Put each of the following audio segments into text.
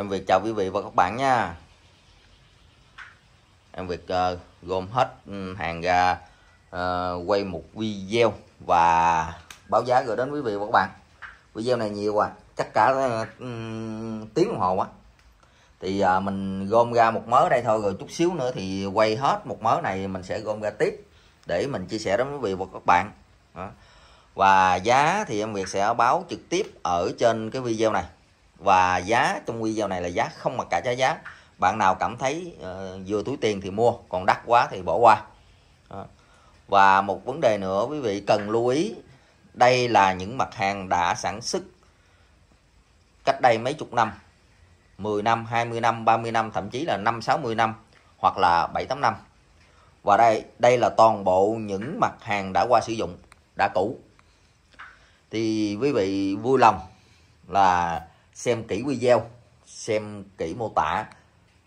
Em Việt chào quý vị và các bạn nha Em Việt uh, ờ, gồm hết ừ, hàng ra uh, quay một video và báo giá gửi đến quý vị và các bạn Video này nhiều quá chắc cả uh, tiếng đồng hồ quá Thì uh, mình gom ra một mớ đây thôi rồi chút xíu nữa thì quay hết một mớ này mình sẽ gom ra tiếp Để mình chia sẻ đến quý vị và các bạn Và giá thì em Việt sẽ báo trực tiếp ở trên cái video này và giá trong video này là giá không mặc cả trái giá bạn nào cảm thấy uh, vừa túi tiền thì mua còn đắt quá thì bỏ qua và một vấn đề nữa quý vị cần lưu ý đây là những mặt hàng đã sản xuất cách đây mấy chục năm 10 năm 20 năm 30 năm thậm chí là 5 60 năm hoặc là 7 8 năm và đây đây là toàn bộ những mặt hàng đã qua sử dụng đã cũ thì quý vị vui lòng là xem kỹ video xem kỹ mô tả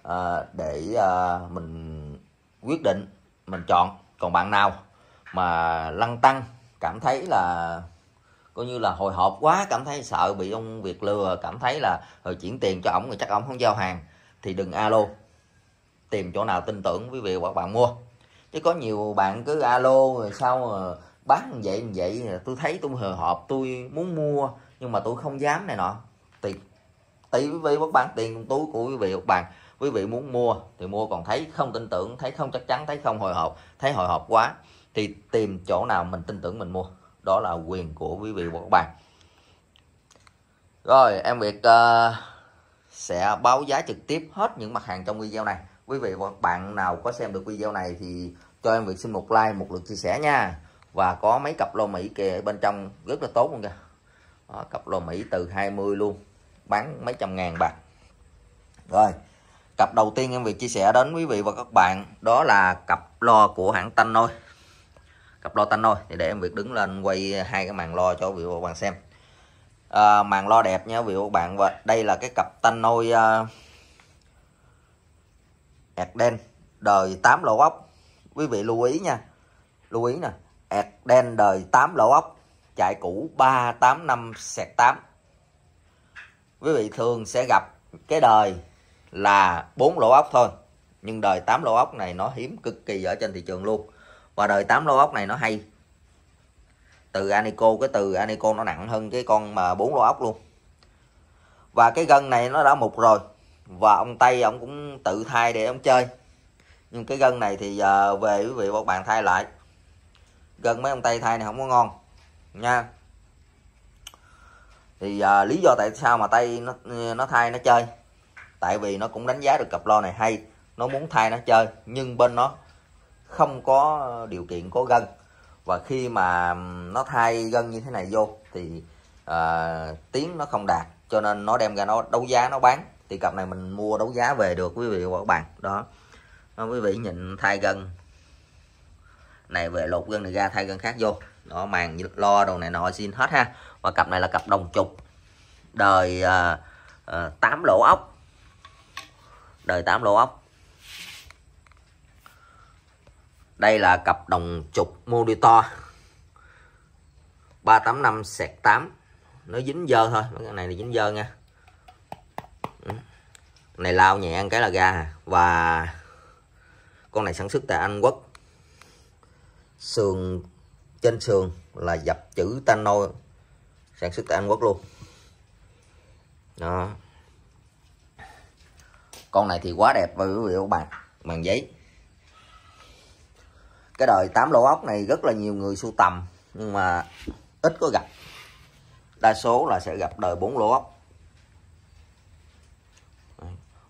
à, để à, mình quyết định mình chọn còn bạn nào mà lăn tăng cảm thấy là coi như là hồi hộp quá cảm thấy sợ bị ông việc lừa cảm thấy là rồi chuyển tiền cho ổng rồi chắc ổng không giao hàng thì đừng alo tìm chỗ nào tin tưởng quý vị hoặc bạn mua chứ có nhiều bạn cứ alo rồi sao bán như vậy như vậy tôi thấy tôi hồi hộp tôi muốn mua nhưng mà tôi không dám này nọ tí với bất bạn tiền túi của quý vị hoặc bạn quý vị muốn mua thì mua còn thấy không tin tưởng thấy không chắc chắn thấy không hồi hộp thấy hồi hộp quá thì tìm chỗ nào mình tin tưởng mình mua đó là quyền của quý vị hoặc bạn rồi em Việt uh, sẽ báo giá trực tiếp hết những mặt hàng trong video này quý vị hoặc bạn nào có xem được video này thì cho em Việt xin một like một lượt chia sẻ nha và có mấy cặp lô Mỹ kìa bên trong rất là tốt luôn kìa đó, cặp lô Mỹ từ 20 luôn bán mấy trăm ngàn bạc rồi cặp đầu tiên em việc chia sẻ đến quý vị và các bạn đó là cặp lo của hãng Tanh Nôi cặp lo Tanh Nôi thì để em việc đứng lên quay hai cái màn lo cho quý vị và các bạn xem à, màn lo đẹp nha quý vị và các bạn và đây là cái cặp Tanh Nôi uh, đen đời 8 lỗ ốc quý vị lưu ý nha lưu ý nè ẹt đen đời 8 lỗ ốc chạy cũ 385 sẹt 8 quý vị thường sẽ gặp cái đời là bốn lỗ ốc thôi nhưng đời 8 lỗ ốc này nó hiếm cực kỳ ở trên thị trường luôn và đời 8 lỗ ốc này nó hay từ Anico cái từ Anico nó nặng hơn cái con mà bốn lỗ ốc luôn và cái gân này nó đã mục rồi và ông Tây ông cũng tự thay để ông chơi nhưng cái gân này thì giờ à, về quý vị và các bạn thay lại gân mấy ông Tây thay này không có ngon nha thì à, lý do tại sao mà tay nó nó thay nó chơi tại vì nó cũng đánh giá được cặp lo này hay nó muốn thay nó chơi nhưng bên nó không có điều kiện có gân và khi mà nó thay gân như thế này vô thì à, tiếng nó không đạt cho nên nó đem ra nó đấu giá nó bán thì cặp này mình mua đấu giá về được quý vị và các bạn đó nó quý vị nhìn thay gân này về lột gân này ra thay gân khác vô nó màng lo đồ này nọ xin hết ha và cặp này là cặp đồng trục đời à, à, 8 lỗ ốc đời 8 lỗ ốc đây là cặp đồng trục monitor 385 sẹt 8 nó dính dơ thôi cái này là dính dơ nha ừ. này lao nhẹ ăn cái là ra và con này sản xuất tại Anh Quốc sườn trên sườn là dập chữ tano sản xuất tại Anh Quốc luôn đó con này thì quá đẹp với quý vị các bạn màn giấy cái đời tám lỗ ốc này rất là nhiều người sưu tầm nhưng mà ít có gặp đa số là sẽ gặp đời bốn lỗ ốc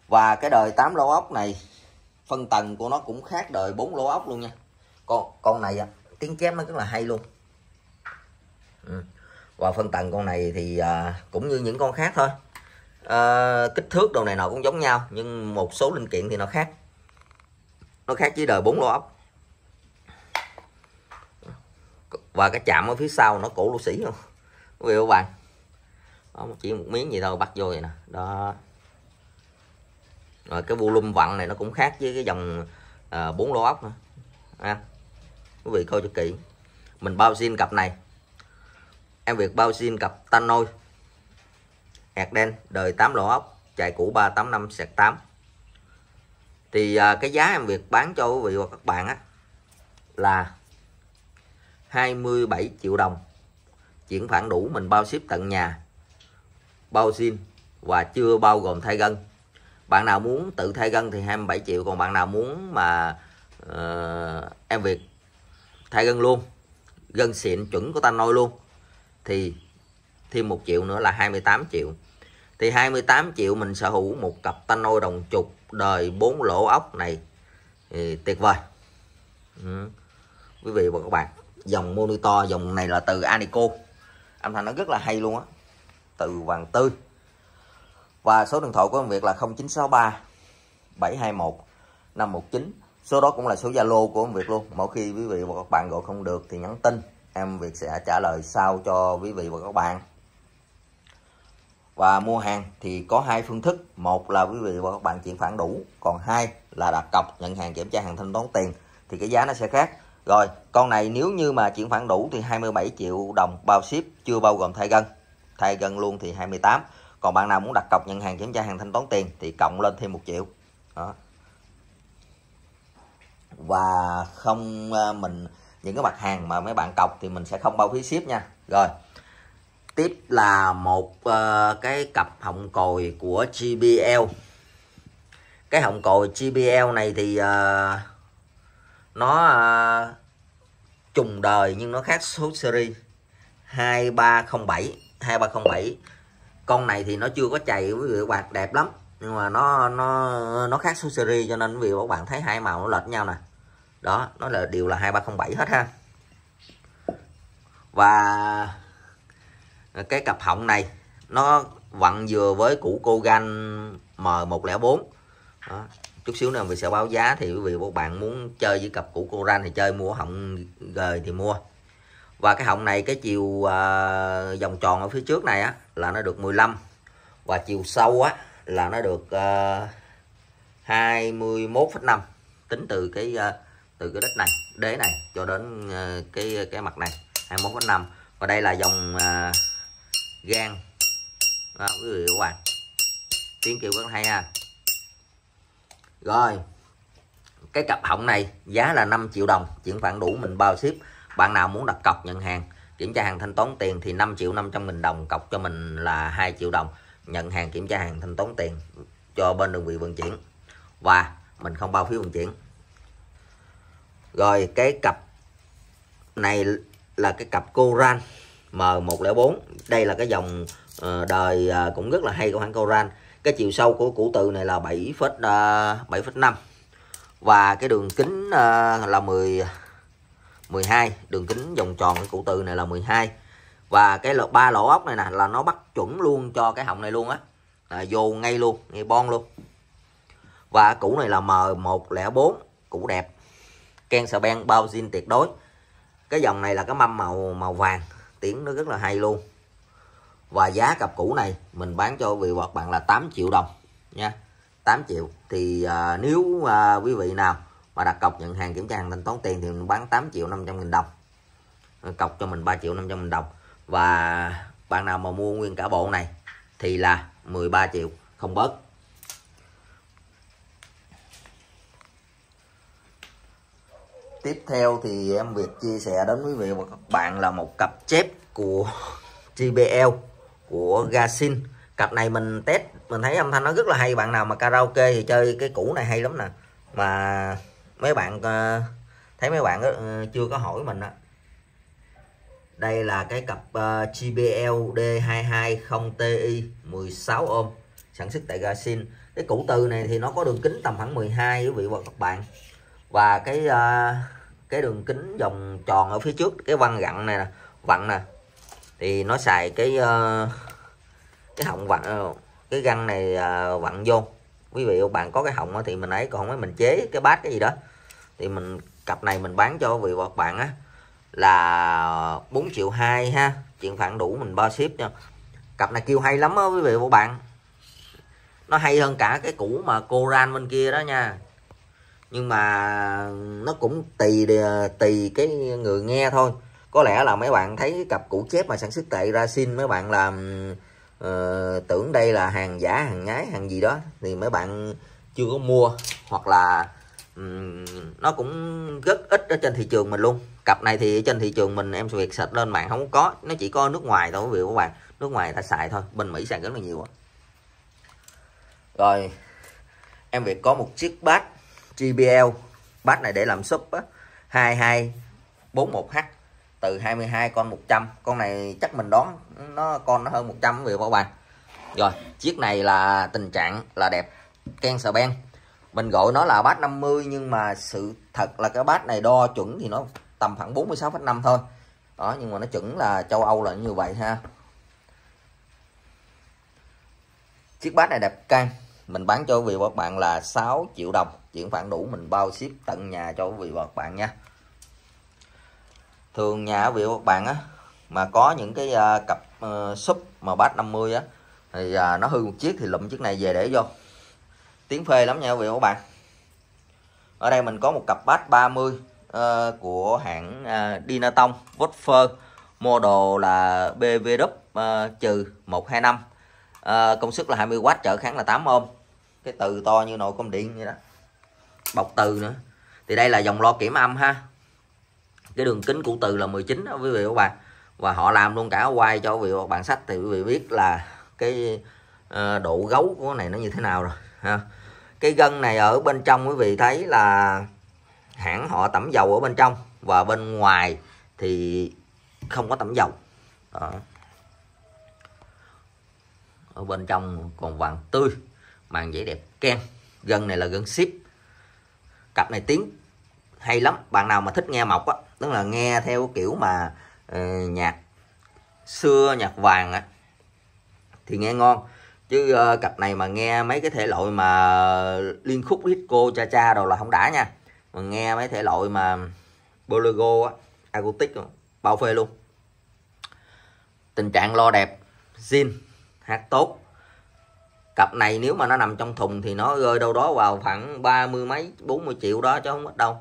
và cái đời tám lỗ ốc này phân tầng của nó cũng khác đời bốn lỗ ốc luôn nha con con này à, tiếng chém nó rất là hay luôn ừ và phân tầng con này thì à, cũng như những con khác thôi à, kích thước đồ này nào cũng giống nhau nhưng một số linh kiện thì nó khác nó khác với đời bốn lô ốc và cái chạm ở phía sau nó cũ lô sĩ không quý vị các bạn đó, chỉ một miếng gì đâu bắt vô vậy nè đó rồi cái volume vặn này nó cũng khác với cái dòng à, bốn à, lô ốc nữa à, quý vị coi cho kỹ mình bao xin cặp này Em Việt bao zin cặp tan nôi hạt đen đời 8 lỗ ốc chạy cũ 385 sạc 8 thì à, cái giá em Việt bán cho quý vị và các bạn á là 27 triệu đồng chuyển khoản đủ mình bao ship tận nhà bao zin và chưa bao gồm thay gân bạn nào muốn tự thay gân thì 27 triệu còn bạn nào muốn mà uh, em Việt thay gân luôn gân xịn chuẩn của ta nôi luôn thì thêm một triệu nữa là 28 triệu thì 28 triệu mình sở hữu một cặp tanh nôi đồng trục đời 4 lỗ ốc này thì tuyệt vời ừ. quý vị và các bạn dòng monitor dòng này là từ Anico âm thanh nó rất là hay luôn á từ vàng tươi và số điện thoại của ông Việt là 0963 721 519 số đó cũng là số Zalo của ông Việt luôn mỗi khi quý vị và các bạn gọi không được thì nhắn tin em Việt sẽ trả lời sau cho quý vị và các bạn và mua hàng thì có hai phương thức một là quý vị và các bạn chuyển khoản đủ còn hai là đặt cọc nhận hàng kiểm tra hàng thanh toán tiền thì cái giá nó sẽ khác rồi con này nếu như mà chuyển khoản đủ thì 27 triệu đồng bao ship chưa bao gồm thay gân thay gân luôn thì 28 còn bạn nào muốn đặt cọc nhận hàng kiểm tra hàng thanh toán tiền thì cộng lên thêm một triệu đó và không à, mình những cái mặt hàng mà mấy bạn cọc thì mình sẽ không bao phí ship nha rồi tiếp là một uh, cái cặp họng còi của JBL cái họng còi JBL này thì uh, nó uh, trùng đời nhưng nó khác số series 2307 2307 con này thì nó chưa có chạy với vị các bạn đẹp lắm nhưng mà nó nó nó khác số series cho nên vì các bạn thấy hai màu nó lệch nhau nè đó nó là đều là 2307 hết ha và cái cặp họng này nó vặn vừa với củ cô gan M104 đó. chút xíu nữa mình sẽ báo giá thì quý vị các bạn muốn chơi với cặp củ cô gan thì chơi mua họng gời thì mua và cái họng này cái chiều uh, vòng tròn ở phía trước này á là nó được 15 và chiều sâu á là nó được uh, à, 21,5 tính từ cái uh, từ cái đít này đế này cho đến ờ, cái cái mặt này 21.5 và đây là dòng à, ờ, gan à, quý vị các bạn tiếng kêu rất hay ha rồi cái cặp họng này giá là 5 triệu đồng chuyển khoản đủ mình bao ship bạn nào muốn đặt cọc nhận hàng kiểm tra hàng thanh toán tiền thì 5 triệu 500 nghìn đồng cọc cho mình là 2 triệu đồng nhận hàng kiểm tra hàng thanh toán tiền cho bên đơn vị vận chuyển và mình không bao phí vận chuyển rồi cái cặp này là cái cặp Coran M104 đây là cái dòng ờ, đời ờ, cũng rất là hay của hãng Coran cái chiều sâu của củ từ này là 7 7,5 ờ, và cái đường kính là 10 12 đường kính vòng tròn của củ từ này là 12 và cái lỗ ba lỗ ốc này nè là nó bắt chuẩn luôn cho cái họng này luôn á à, vô ngay luôn ngay bon luôn và củ này là M104 củ đẹp Ken Saben bao zin tuyệt đối cái dòng này là cái mâm màu màu vàng tiếng nó rất là hay luôn và giá cặp cũ này mình bán cho vị hoặc bạn là 8 triệu đồng nha 8 triệu thì à, nếu à, quý vị nào mà đặt cọc nhận hàng kiểm tra hàng thanh toán tiền thì mình bán 8 triệu 500 nghìn đồng cọc cho mình 3 triệu 500 nghìn đồng và bạn nào mà mua nguyên cả bộ này thì là 13 triệu không bớt tiếp theo thì em Việt chia sẻ đến quý vị và các bạn là một cặp chép của JBL của Gasin cặp này mình test mình thấy âm thanh nó rất là hay bạn nào mà karaoke thì chơi cái cũ này hay lắm nè mà mấy bạn ờ, thấy mấy bạn ờ, chưa có hỏi mình á đây là cái cặp JBL D220TI 16 ôm sản xuất tại Gasin cái củ từ này thì nó có đường kính tầm khoảng 12 quý vị và các bạn và cái à, cái đường kính vòng tròn ở phía trước cái văng gặn này nè vặn nè thì nó xài cái à, cái họng vặn ờ, cái găng này à, vặn vô quý vị bạn có cái họng thì mình ấy còn mấy mình chế cái bát cái gì đó thì mình cặp này mình bán cho vị các bạn á là 4 triệu 2 ha chuyện phản đủ mình ba ship nha cặp này kêu hay lắm á quý vị các bạn nó hay hơn cả cái cũ mà cô ran bên kia đó nha nhưng mà nó cũng tùy tùy cái người nghe thôi có lẽ là mấy bạn thấy cặp cũ chép mà sản xuất tại ra mấy bạn làm uh, tưởng đây là hàng giả hàng nhái hàng gì đó thì mấy bạn chưa có mua hoặc là um, nó cũng rất ít ở trên thị trường mình luôn cặp này thì trên thị trường mình em việc sạch lên mạng không có nó chỉ có nước ngoài thôi quý vị các bạn nước ngoài ta xài thôi bên mỹ xài rất là nhiều rồi em việc có một chiếc bát GBL bát này để làm súp 2241H từ 22 con 100 con này chắc mình đoán nó con nó hơn 100 vì bảo bạn rồi chiếc này là tình trạng là đẹp ken sờ ben mình gọi nó là bát 50 nhưng mà sự thật là cái bát này đo chuẩn thì nó tầm khoảng 46,5 thôi đó nhưng mà nó chuẩn là châu Âu là như vậy ha chiếc bát này đẹp can mình bán cho vì các bạn là 6 triệu đồng chuyển khoản đủ mình bao ship tận nhà cho quý vị và các bạn nha thường nhà quý vị và các bạn á mà có những cái uh, cặp uh, súp mà bát 50 á thì uh, nó hư một chiếc thì lụm chiếc này về để vô tiếng phê lắm nha quý vị và các bạn ở đây mình có một cặp bát 30 uh, ờ, của hãng uh, Dinatong Vodfer model là BVW uh, ờ, trừ 125 uh, công suất là 20W trở kháng là 8 ôm cái từ to như nồi cơm điện vậy đó bọc từ nữa thì đây là dòng lo kiểm âm ha cái đường kính của từ là 19 đó quý vị và các bạn và họ làm luôn cả quay cho quý vị các bạn sách thì quý vị biết là cái ờ, độ gấu của này nó như thế nào rồi ha cái gân này ở bên trong quý vị thấy là hãng họ tẩm dầu ở bên trong và bên ngoài thì không có tẩm dầu đó. ở bên trong còn vàng tươi màng giấy đẹp ken gân này là gân ship cặp này tiếng hay lắm bạn nào mà thích nghe mộc á tức là nghe theo kiểu mà uh, nhạc xưa nhạc vàng á thì nghe ngon chứ uh, cặp này mà nghe mấy cái thể loại mà liên khúc disco cha cha đồ là không đã nha mà nghe mấy thể loại mà bolero á acoustic bao phê luôn tình trạng lo đẹp zin hát tốt cặp này nếu mà nó nằm trong thùng thì nó rơi đâu đó vào khoảng ba mươi mấy 40 triệu đó chứ không ít đâu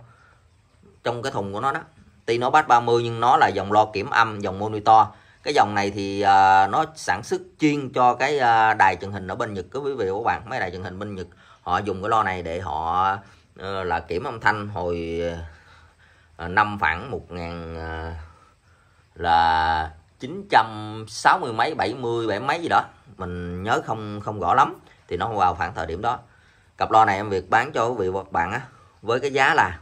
trong cái thùng của nó đó tuy nó bát 30 nhưng nó là dòng lo kiểm âm dòng monitor cái dòng này thì uh, nó sản xuất chuyên cho cái uh, đài truyền hình ở bên Nhật quý vị của bạn mấy đài truyền hình bên Nhật họ dùng cái lo này để họ uh, là kiểm âm thanh hồi uh, năm khoảng một ngàn uh, là 960 mấy 70 bảy mấy gì đó mình nhớ không không rõ lắm thì nó vào khoảng thời điểm đó cặp lo này em việc bán cho quý vị và các bạn á với cái giá là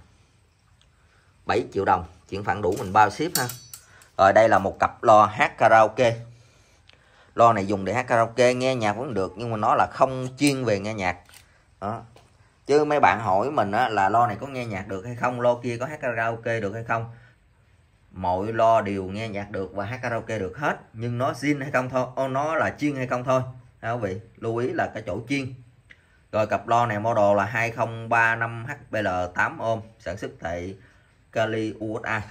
7 triệu đồng chuyển khoản đủ mình bao ship ha rồi đây là một cặp lo hát karaoke lo này dùng để hát karaoke nghe nhạc vẫn được nhưng mà nó là không chuyên về nghe nhạc đó chứ mấy bạn hỏi mình á, là lo này có nghe nhạc được hay không lo kia có hát karaoke được hay không mọi lo đều nghe nhạc được và hát karaoke được hết nhưng nó zin hay không thôi ô ờ, nó là chiên hay không thôi ha quý vị lưu ý là cái chỗ chiên rồi cặp lo này model là 2035 HBL 8 ôm sản xuất tại Cali USA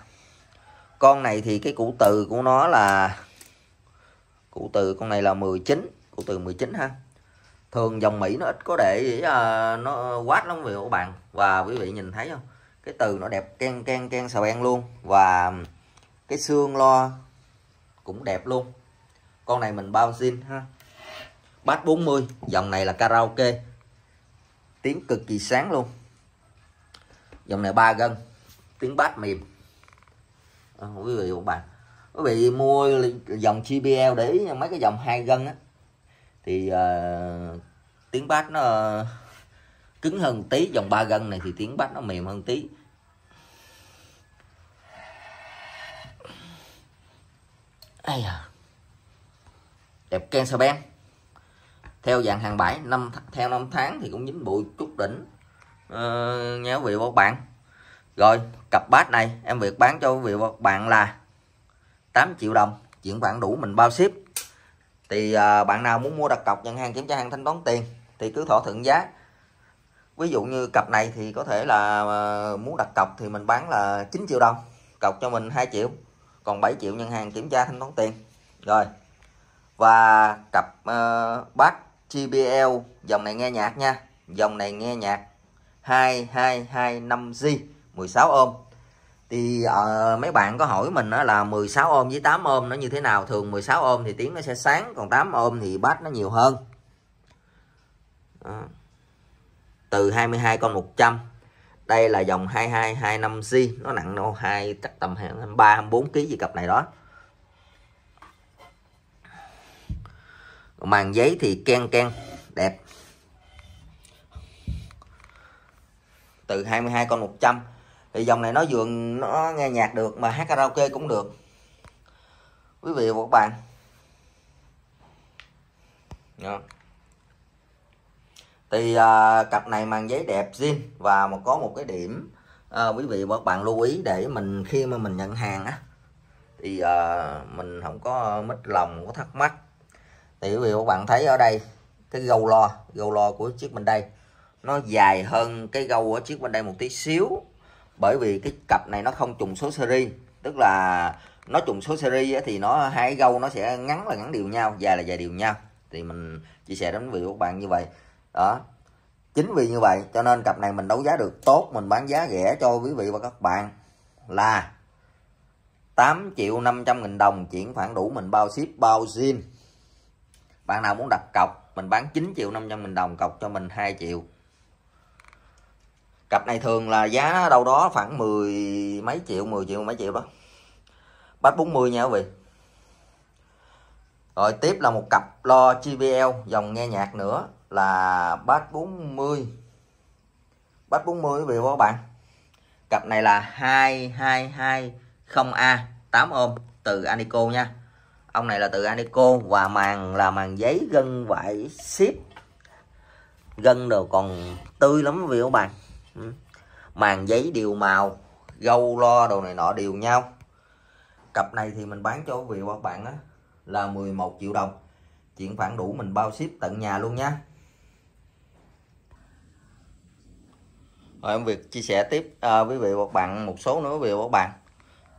con này thì cái củ từ của nó là củ từ con này là 19 củ từ 19 ha thường dòng Mỹ nó ít có để uh, nó quát lắm vì các bạn và quý vị nhìn thấy không cái từ nó đẹp ken ken ken sờ ben luôn và cái xương lo cũng đẹp luôn con này mình bao zin ha bát 40 dòng này là karaoke tiếng cực kỳ sáng luôn dòng này ba gân tiếng bát mềm à, quý vị một bạn quý vị mua dòng GPL để ý mấy cái dòng hai gân á thì uh, tiếng bát nó cứng hơn tí dòng ba gân này thì tiếng bát nó mềm hơn tí Ây à. Đẹp ken sờ ben. Theo dạng hàng bãi năm theo năm tháng thì cũng dính bụi chút đỉnh. Ờ, nha quý vị và các bạn. Rồi, cặp bát này em việc bán cho quý vị và các bạn là 8 triệu đồng, chuyển khoản đủ mình bao ship. Thì à, bạn nào muốn mua đặt cọc nhận hàng kiểm tra hàng thanh toán tiền thì cứ thỏa thuận giá. Ví dụ như cặp này thì có thể là à, muốn đặt cọc thì mình bán là 9 triệu đồng, cọc cho mình 2 triệu còn 7 triệu ngân hàng kiểm tra thanh toán tiền rồi và cặp uh, ờ, bass JBL dòng này nghe nhạc nha dòng này nghe nhạc 2225G 16 ôm thì uh, mấy bạn có hỏi mình đó là 16 ôm với 8 ôm nó như thế nào thường 16 ôm thì tiếng nó sẽ sáng còn 8 ôm thì bát nó nhiều hơn đó. từ 22 con 100 đây là dòng 2225C nó nặng nó hai chắc tầm 23 24 kg gì cặp này đó màn giấy thì ken ken đẹp từ 22 con 100 thì dòng này nó vừa nó nghe nhạc được mà hát karaoke cũng được quý vị và các bạn đó thì à, cặp này mang giấy đẹp zin và một có một cái điểm à, quý vị và các bạn lưu ý để mình khi mà mình nhận hàng á thì à, mình không có mít lòng không có thắc mắc thì quý vị và các bạn thấy ở đây cái gâu lo gâu lo của chiếc bên đây nó dài hơn cái gâu ở chiếc bên đây một tí xíu bởi vì cái cặp này nó không trùng số seri tức là nó trùng số seri thì nó hai gâu nó sẽ ngắn là ngắn đều nhau dài là dài đều nhau thì mình chia sẻ đến quý vị và các bạn như vậy đó chính vì như vậy cho nên cặp này mình đấu giá được tốt mình bán giá rẻ cho quý vị và các bạn là 8 triệu 500 nghìn đồng chuyển khoản đủ mình bao ship bao zin bạn nào muốn đặt cọc mình bán 9 triệu 500 nghìn đồng cọc cho mình 2 triệu cặp này thường là giá đâu đó khoảng 10 mấy triệu 10 triệu mấy triệu đó bát 40 nha quý vị rồi tiếp là một cặp lo JBL dòng nghe nhạc nữa là bát 40 bát 40 quý vị và các bạn cặp này là 2220A 8 ôm từ Anico nha ông này là từ Anico và màn là màn giấy gân vải ship gân đồ còn tươi lắm quý vị các bạn ừ. màn giấy đều màu gâu lo đồ này nọ đều nhau cặp này thì mình bán cho quý vị và các bạn á là 11 triệu đồng chuyển khoản đủ mình bao ship tận nhà luôn nha rồi em việc chia sẻ tiếp à, quý vị và các bạn một số nữa về vị các bạn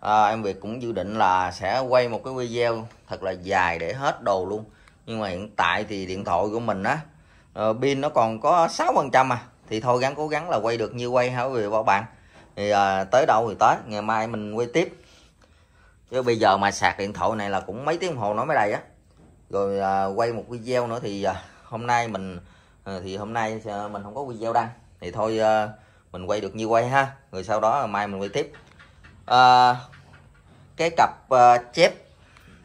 à, em việc cũng dự định là sẽ quay một cái video thật là dài để hết đồ luôn nhưng mà hiện tại thì điện thoại của mình á ờ, pin uh, nó còn có 6 phần trăm à thì thôi gắng cố gắng là quay được như quay hả quý vị và các bạn thì uh, tới đâu thì tới ngày mai mình quay tiếp chứ bây giờ mà sạc điện thoại này là cũng mấy tiếng đồng hồ nó mới đầy á rồi uh, quay một video nữa thì à, hôm nay mình à, thì hôm nay ờ, mình không có video đăng thì thôi à, mình quay được nhiêu quay ha rồi sau đó mai mình quay tiếp à, cái cặp uh, chép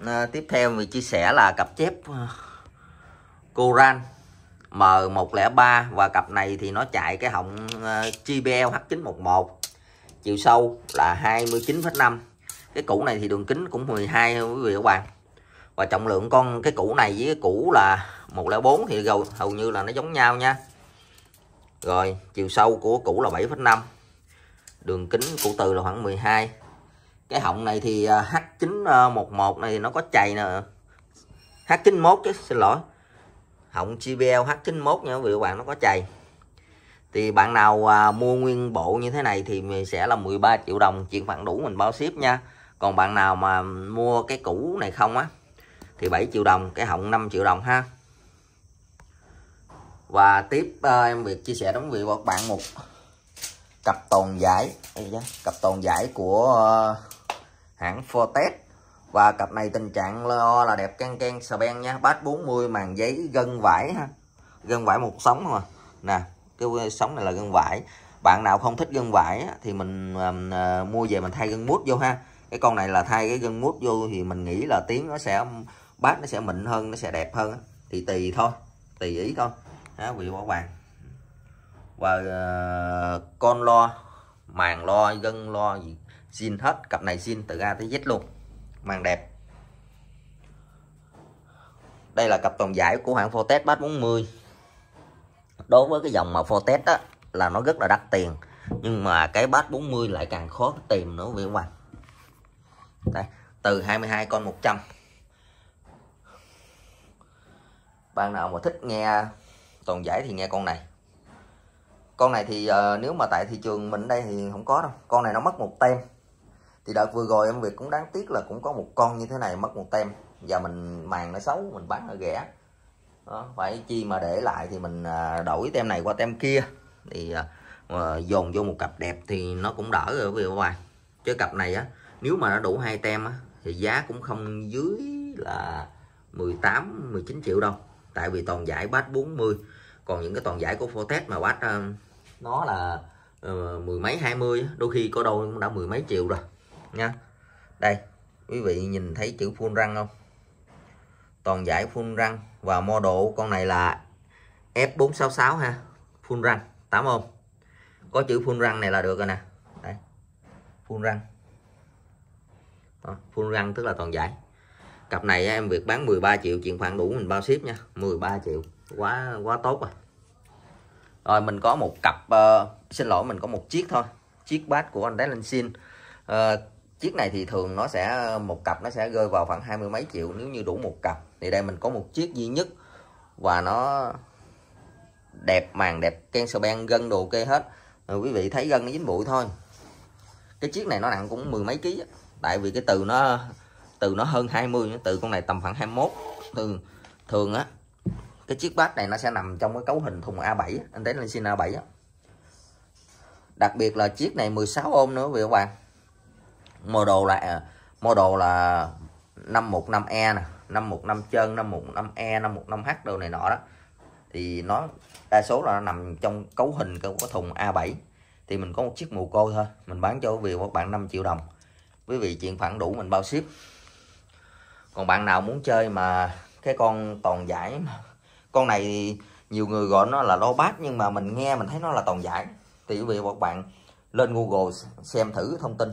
à, tiếp theo mình chia sẻ là cặp chép Coran à, M103 và cặp này thì nó chạy cái họng uh, JBL H911 chiều sâu là 29,5 cái củ này thì đường kính cũng 12 quý vị các bạn và trọng lượng con cái củ này với cái củ là 104 thì hầu, hầu như là nó giống nhau nha rồi chiều sâu của cũ là 7,5 đường kính cụ từ là khoảng 12 cái họng này thì à, H911 này nó có chày nè H91 chứ xin lỗi họng JBL H91 nha quý vị các bạn nó có chày thì bạn nào à, mua nguyên bộ như thế này thì mình sẽ là 13 triệu đồng chuyển khoản đủ mình bao ship nha còn bạn nào mà mua cái cũ này không á thì 7 triệu đồng cái họng 5 triệu đồng ha và tiếp uh, em việc chia sẻ đến vị và các bạn một cặp tồn giải cặp tồn giải của uh, hãng Fortec và cặp này tình trạng lo là đẹp can can sờ ben nha bát 40 màn giấy gân vải ha gân vải một sóng mà nè cái sóng này là gân vải bạn nào không thích gân vải thì mình uh, mua về mình thay gân mút vô ha cái con này là thay cái gân mút vô thì mình nghĩ là tiếng nó sẽ bát nó sẽ mịn hơn nó sẽ đẹp hơn thì tùy thôi tùy ý thôi đó, quý quả vàng và uh, con lo màng lo gân lo gì zin hết cặp này xin từ A tới Z luôn màng đẹp đây là cặp toàn giải của hãng Fortes Bass 40 đối với cái dòng mà Fortes đó là nó rất là đắt tiền nhưng mà cái bát 40 lại càng khó tìm nữa vì không ạ đây từ 22 con 100 bạn nào mà thích nghe toàn giải thì nghe con này con này thì uh, nếu mà tại thị trường mình đây thì không có đâu con này nó mất một tem thì đợt vừa rồi em việc cũng đáng tiếc là cũng có một con như thế này mất một tem và mình màng nó xấu mình bán nó rẻ đó, phải chi mà để lại thì mình uh, đổi tem này qua tem kia thì uh, dồn vô một cặp đẹp thì nó cũng đỡ rồi quý ngoài. các chứ cặp này á nếu mà nó đủ hai tem á thì giá cũng không dưới là 18 19 triệu đâu tại vì toàn giải bát 40 còn những cái toàn giải của Fortes mà bác um, nó là uh, mười mấy hai mươi đôi khi có đâu cũng đã mười mấy triệu rồi nha đây quý vị nhìn thấy chữ full răng không toàn giải full răng và model con này là F466 ha full răng 8 ôm có chữ full răng này là được rồi nè đây full răng đó, full răng tức là toàn giải cặp này em việc bán 13 triệu chuyện khoản đủ mình bao ship nha 13 triệu quá quá tốt rồi à. rồi mình có một cặp uh, xin lỗi mình có một chiếc thôi chiếc bát của anh Dalensin uh, ờ, chiếc này thì thường nó sẽ một cặp nó sẽ rơi vào khoảng hai mươi mấy triệu nếu như đủ một cặp thì đây mình có một chiếc duy nhất và nó đẹp màng đẹp ken cancer ban gân đồ kê hết rồi ờ, quý vị thấy gân nó dính bụi thôi cái chiếc này nó nặng cũng mười mấy ký tại vì cái từ nó từ nó hơn 20 từ con này tầm khoảng 21 thường thường á cái chiếc bát này nó sẽ nằm trong cái cấu hình thùng A7 anh thấy lên xin A7 á. đặc biệt là chiếc này 16 ôm nữa quý các bạn mô model là đồ à, là 515E nè 515 chân 515E 515H đồ này nọ đó thì nó đa số là nó nằm trong cấu hình của thùng A7 thì mình có một chiếc mù côi thôi mình bán cho quý các bạn 5 triệu đồng quý vị chuyện phản đủ mình bao ship còn bạn nào muốn chơi mà cái con toàn giải mà con này thì nhiều người gọi nó là lo bát nhưng mà mình nghe mình thấy nó là toàn giải thì quý vị và các bạn lên google xem thử thông tin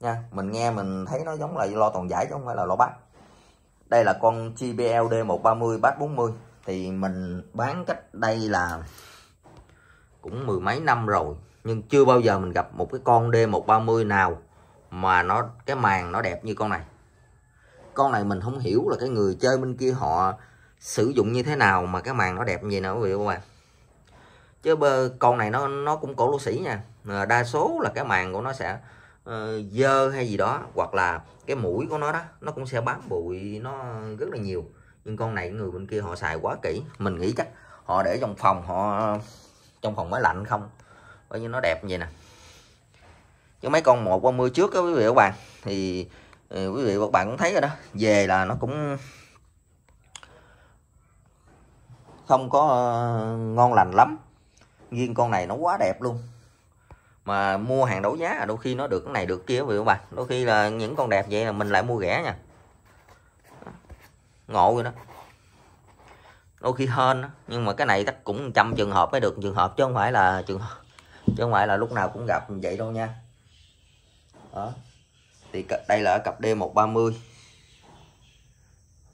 nha mình nghe mình thấy nó giống là lo toàn giải chứ không phải là lo bát đây là con JBLD 130 bát 40 thì mình bán cách đây là cũng mười mấy năm rồi nhưng chưa bao giờ mình gặp một cái con D130 nào mà nó cái màn nó đẹp như con này con này mình không hiểu là cái người chơi bên kia họ sử dụng như thế nào mà cái màn nó đẹp như vậy nữa quý vị các bạn chứ bơ con này nó nó cũng cổ lô sĩ nha ờ, đa số là cái màn của nó sẽ uh, dơ hay gì đó hoặc là cái mũi của nó đó nó cũng sẽ bám bụi nó rất là nhiều nhưng con này người bên kia họ xài quá kỹ mình nghĩ chắc họ để trong phòng họ trong phòng máy lạnh không coi như nó đẹp như vậy nè chứ mấy con một qua mưa trước á quý vị các bạn thì ừ, quý vị các bạn cũng thấy rồi đó về là nó cũng không có ờ, ngon lành lắm riêng con này nó quá đẹp luôn mà mua hàng đấu giá đôi khi nó được cái này được kia vậy các bạn đôi khi là những con đẹp vậy là mình lại mua rẻ nha ngộ rồi đó đôi khi hơn nhưng mà cái này chắc cũng trăm trường hợp mới được trường hợp chứ không phải là trường hợp chứ không phải là lúc nào cũng gặp vậy đâu nha đó thì đây là cặp D130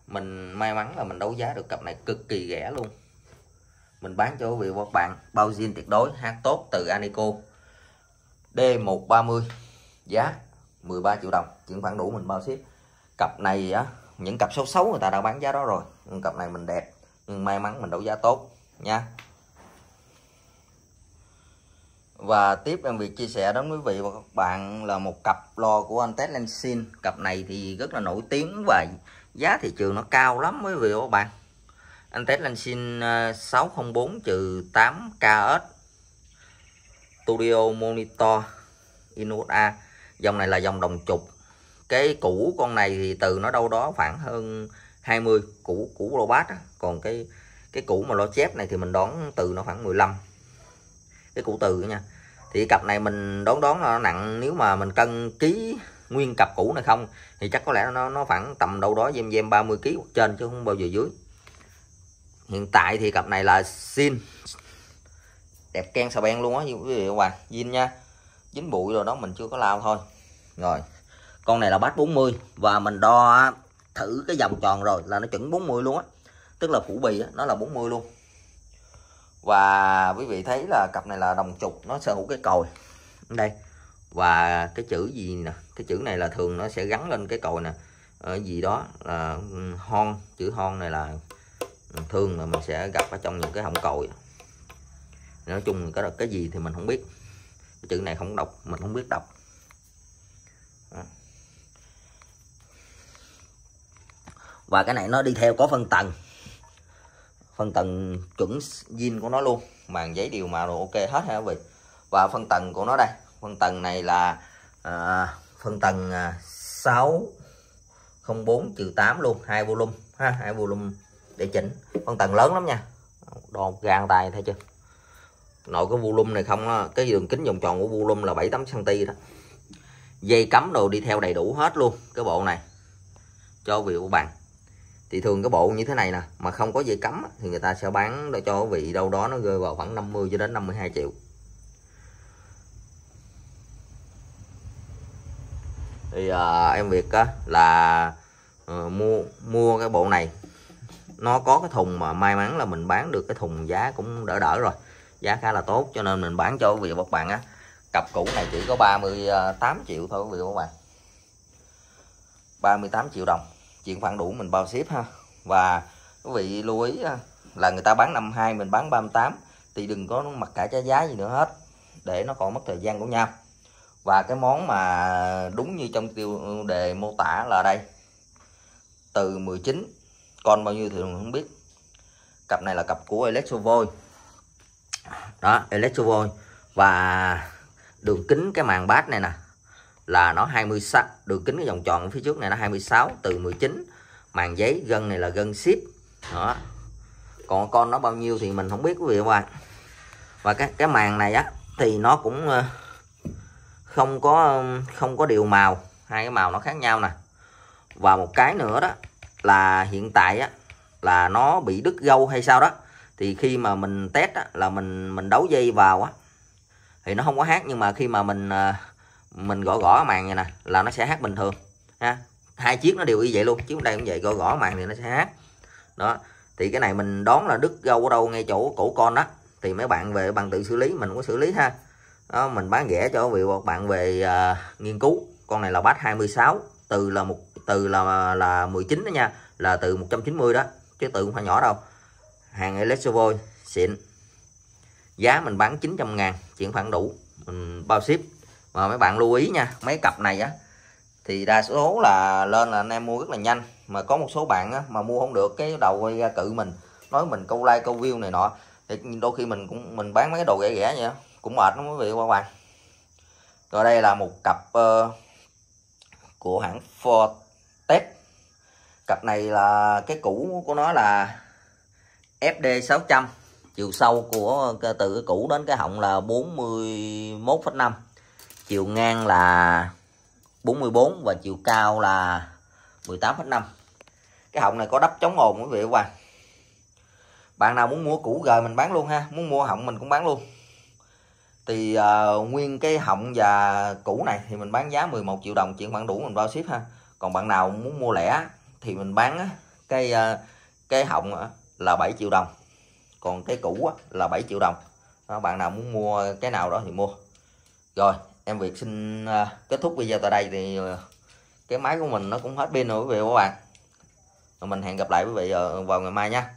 mình may mắn là mình đấu giá được cặp này cực kỳ rẻ luôn mình bán cho quý vị và các bạn bao zin tuyệt đối hát tốt từ Anico D130 giá 13 triệu đồng chuyển khoản đủ mình bao ship cặp này á những cặp xấu xấu người ta đã bán giá đó rồi nhưng cặp này mình đẹp nhưng may mắn mình đấu giá tốt nha và tiếp em việc chia sẻ đến quý vị và các bạn là một cặp lo của anh Tết Lensin cặp này thì rất là nổi tiếng và giá thị trường nó cao lắm quý vị và các bạn anh test anh xin 604 trừ 8 KS Studio Monitor Inut A dòng này là dòng đồng trục cái cũ con này thì từ nó đâu đó khoảng hơn 20 cũ cũ robot á. còn cái cái cũ mà lo chép này thì mình đón từ nó khoảng 15 cái cũ từ nha thì cặp này mình đón đón nó nặng nếu mà mình cân ký nguyên cặp cũ này không thì chắc có lẽ nó nó khoảng tầm đâu đó dêm dêm 30 kg trên chứ không bao giờ dưới hiện tại thì cặp này là xin đẹp ken xà beng luôn á quý vị các bạn zin nha dính bụi rồi đó mình chưa có lao thôi rồi con này là bát 40 và mình đo thử cái vòng tròn rồi là nó chuẩn 40 luôn á tức là phủ bì á, nó là 40 luôn và quý vị thấy là cặp này là đồng trục nó sở hữu cái còi đây và cái chữ gì nè cái chữ này là thường nó sẽ gắn lên cái còi nè ở gì đó là hon chữ hon này là thường là mình sẽ gặp ở trong những cái họng còi nói chung cái cái gì thì mình không biết cái chữ này không đọc mình không biết đọc và cái này nó đi theo có phân tầng phân tầng chuẩn zin của nó luôn màn giấy điều màu đồ ok hết ha quý vị và phân tầng của nó đây phân tầng này là à, phân tầng à, 604 trừ 8 luôn hai volume ha hai volume để chỉnh con tầng lớn lắm nha đo gan tay thấy chưa nội cái volume này không cái đường kính vòng tròn của volume là 7 8 cm đó dây cắm đồ đi theo đầy đủ hết luôn cái bộ này cho vị của bạn thì thường cái bộ như thế này nè mà không có dây cắm thì người ta sẽ bán cho vị đâu đó nó rơi vào khoảng 50 cho đến 52 triệu thì à, em việc là à, mua mua cái bộ này nó có cái thùng mà may mắn là mình bán được cái thùng giá cũng đỡ đỡ rồi giá khá là tốt cho nên mình bán cho quý vị và các bạn á cặp cũ này chỉ có 38 triệu thôi quý vị và các bạn 38 triệu đồng chuyện khoảng đủ mình bao ship ha và quý vị lưu ý là người ta bán 52 mình bán 38 thì đừng có mặc cả trái giá gì nữa hết để nó còn mất thời gian của nhau và cái món mà đúng như trong tiêu đề mô tả là đây từ 19 con bao nhiêu thì mình không biết cặp này là cặp của electrovoi đó electrovoi và đường kính cái màn bát này nè là nó 26 đường kính cái vòng tròn phía trước này nó 26 từ 19 màn giấy gân này là gân ship đó còn con nó bao nhiêu thì mình không biết quý vị các bạn và cái cái màn này á thì nó cũng ờ, không có không có điều màu hai cái màu nó khác nhau nè và một cái nữa đó là hiện tại á là nó bị đứt gâu hay sao đó thì khi mà mình test á, là mình mình đấu dây vào á thì nó không có hát nhưng mà khi mà mình à, mình gõ gõ màn này nè là nó sẽ hát bình thường ha hai chiếc nó đều y vậy luôn chứ đây cũng vậy gõ gõ màn thì nó sẽ hát đó thì cái này mình đoán là đứt gâu ở đâu ngay chỗ cổ con đó thì mấy bạn về bằng tự xử lý mình có xử lý ha đó, mình bán rẻ cho vị bạn về à, nghiên cứu con này là bát 26 từ là một từ là là 19 đó nha là từ 190 đó chứ từ không phải nhỏ đâu hàng Electrovo xịn giá mình bán 900 ngàn chuyển khoản đủ mình bao ship mà mấy bạn lưu ý nha mấy cặp này á thì đa số là lên là anh em mua rất là nhanh mà có một số bạn á, mà mua không được cái đầu quay ra cự mình nói mình câu like câu view này nọ thì đôi khi mình cũng mình bán mấy cái đồ rẻ rẻ vậy cũng mệt lắm quý vị các bạn rồi đây là một cặp uh, của hãng Ford cặp này là cái cũ của nó là FD 600 chiều sâu của từ cái cũ đến cái họng là 41,5 chiều ngang là 44 và chiều cao là 18,5 cái họng này có đắp chống ồn quý vị các bạn bạn nào muốn mua cũ rồi mình bán luôn ha muốn mua họng mình cũng bán luôn thì uh, nguyên cái họng và cũ này thì mình bán giá 11 triệu đồng chuyển khoản đủ mình bao ship ha còn bạn nào muốn mua lẻ thì mình bán cái ờ, cái họng là 7 triệu đồng còn cái cũ là 7 triệu đồng đó, bạn nào muốn mua cái nào đó thì mua rồi em Việt xin ờ, kết thúc video tại đây thì ờ, cái máy của mình nó cũng hết pin rồi quý vị và các bạn mình hẹn gặp lại quý vị vào ngày mai nha